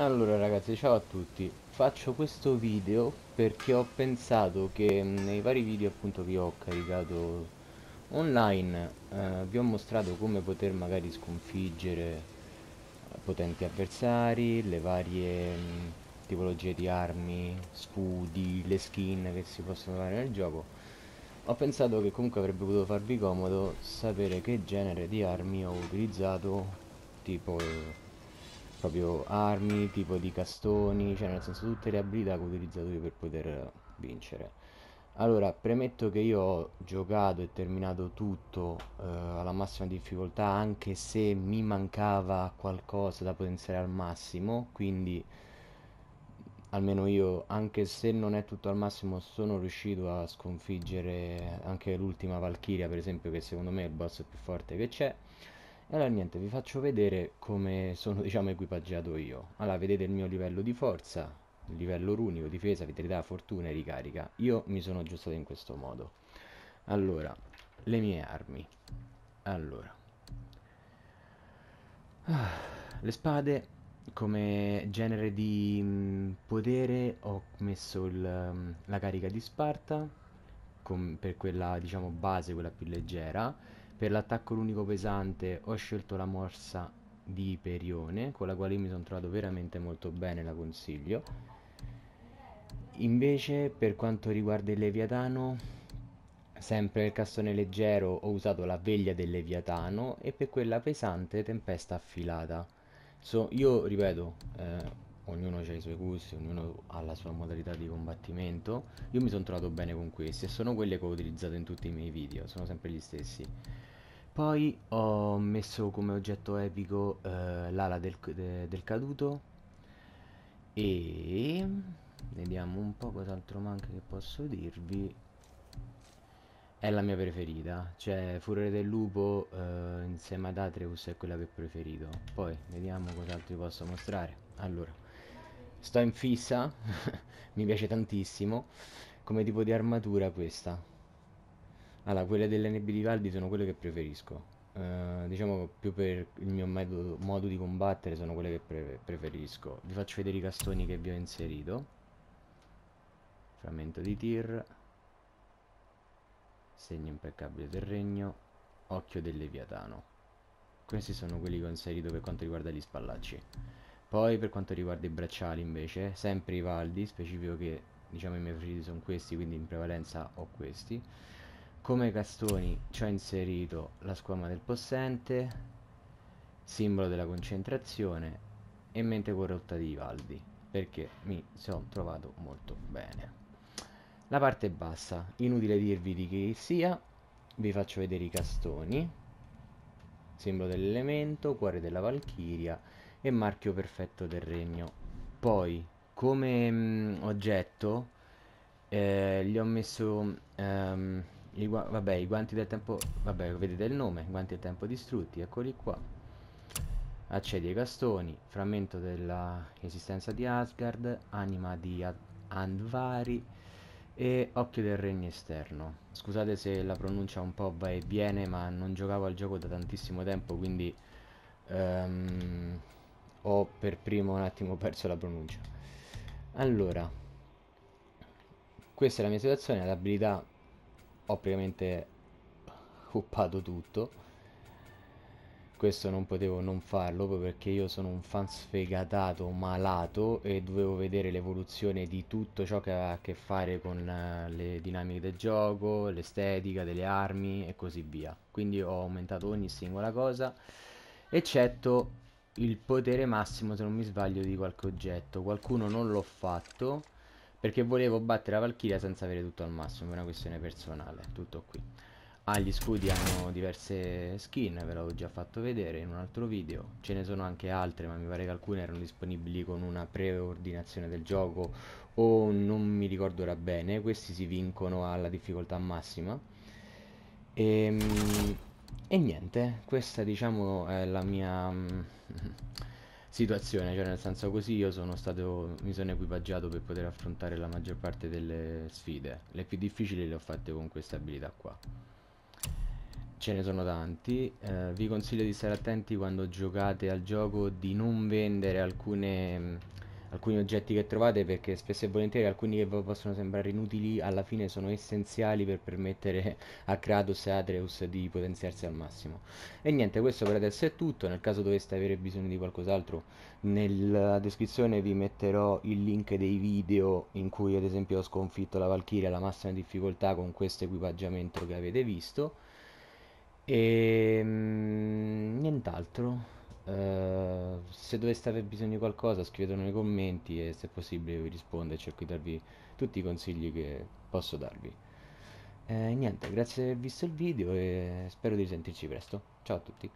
Allora ragazzi ciao a tutti Faccio questo video perché ho pensato che mm, nei vari video appunto che ho caricato online eh, Vi ho mostrato come poter magari sconfiggere potenti avversari Le varie mh, mm, tipologie di armi, scudi, le skin che si possono fare nel gioco Ho pensato che comunque avrebbe potuto farvi comodo sapere che genere di armi ho utilizzato Tipo eh, proprio armi, tipo di castoni, cioè nel senso tutte le abilità che ho utilizzato io per poter vincere. Allora, premetto che io ho giocato e terminato tutto eh, alla massima difficoltà, anche se mi mancava qualcosa da potenziare al massimo, quindi almeno io, anche se non è tutto al massimo, sono riuscito a sconfiggere anche l'ultima Valkyria, per esempio, che secondo me è il boss più forte che c'è allora niente, vi faccio vedere come sono diciamo equipaggiato io. Allora vedete il mio livello di forza, livello runico, difesa, vitalità, fortuna e ricarica. Io mi sono aggiustato in questo modo. Allora, le mie armi. Allora. Ah, le spade come genere di mm, potere ho messo il, mm, la carica di Sparta per quella diciamo base, quella più leggera per l'attacco l'unico pesante ho scelto la morsa di Iperione, con la quale mi sono trovato veramente molto bene, la consiglio. Invece per quanto riguarda il Leviatano, sempre nel castone leggero ho usato la veglia del Leviatano e per quella pesante tempesta affilata. So, io ripeto, eh, ognuno ha i suoi gusti, ognuno ha la sua modalità di combattimento. Io mi sono trovato bene con questi e sono quelle che ho utilizzato in tutti i miei video, sono sempre gli stessi. Poi ho messo come oggetto epico eh, l'ala del, de, del caduto e vediamo un po' cos'altro manca che posso dirvi è la mia preferita cioè Furore del Lupo eh, insieme ad Atreus è quella che ho preferito poi vediamo cos'altro vi posso mostrare allora sto in fissa mi piace tantissimo come tipo di armatura questa allora, quelle nebbie di Valdi sono quelle che preferisco. Uh, diciamo più per il mio metodo, modo di combattere sono quelle che pre preferisco. Vi faccio vedere i castoni che vi ho inserito. Frammento di tir. Segno impeccabile del regno. Occhio del leviatano. Questi sono quelli che ho inserito per quanto riguarda gli spallacci. Poi per quanto riguarda i bracciali invece, sempre i valdi, specifico che diciamo i miei preferiti sono questi, quindi in prevalenza ho questi come castoni ci ho inserito la squama del possente, simbolo della concentrazione e mente corrotta di Vivaldi, perché mi sono trovato molto bene. La parte bassa, inutile dirvi di chi sia, vi faccio vedere i castoni, simbolo dell'elemento, cuore della valchiria e marchio perfetto del regno. Poi, come mh, mm, oggetto, eh, gli ho messo... Um, i vabbè, i guanti del tempo... Vabbè, vedete il nome. Guanti del tempo distrutti, eccoli qua. Accedi ai castoni. Frammento della esistenza di Asgard. Anima di Ad Andvari. E Occhio del Regno Esterno. Scusate se la pronuncia un po' va e viene, ma non giocavo al gioco da tantissimo tempo, quindi... Um, ho per primo un attimo perso la pronuncia. Allora... Questa è la mia situazione, l'abilità ho praticamente uppato tutto questo non potevo non farlo perché io sono un fan sfegatato, malato e dovevo vedere l'evoluzione di tutto ciò che aveva a che fare con eh, le dinamiche del gioco, l'estetica delle armi e così via. Quindi ho aumentato ogni singola cosa, eccetto il potere massimo, se non mi sbaglio, di qualche oggetto. Qualcuno non l'ho fatto perché volevo battere la Valchiria senza avere tutto al massimo, è una questione personale, tutto qui. Ah, gli scudi hanno diverse skin, ve l'ho già fatto vedere in un altro video. Ce ne sono anche altre, ma mi pare che alcune erano disponibili con una preordinazione del gioco o non mi ricordo ora bene. Questi si vincono alla difficoltà massima. E, ehm, e niente, questa diciamo è la mia... Mm, situazione, cioè nel senso così io sono stato, mi sono equipaggiato per poter affrontare la maggior parte delle sfide, le più difficili le ho fatte con queste abilità qua. Ce ne sono tanti, eh, vi consiglio di stare attenti quando giocate al gioco di non vendere alcune alcuni oggetti che trovate perché spesso e volentieri alcuni che possono sembrare inutili alla fine sono essenziali per permettere a Kratos e Atreus di potenziarsi al massimo. E niente, questo per adesso è tutto, nel caso doveste avere bisogno di qualcos'altro nella descrizione vi metterò il link dei video in cui ad esempio ho sconfitto la Valkyria alla massima difficoltà con questo equipaggiamento che avete visto e ehm, nient'altro eh, se doveste aver bisogno di qualcosa scrivetelo nei commenti e se possibile vi rispondo e cerco di darvi tutti i consigli che posso darvi. Eh, niente, grazie per aver visto il video e spero di sentirci presto. Ciao a tutti.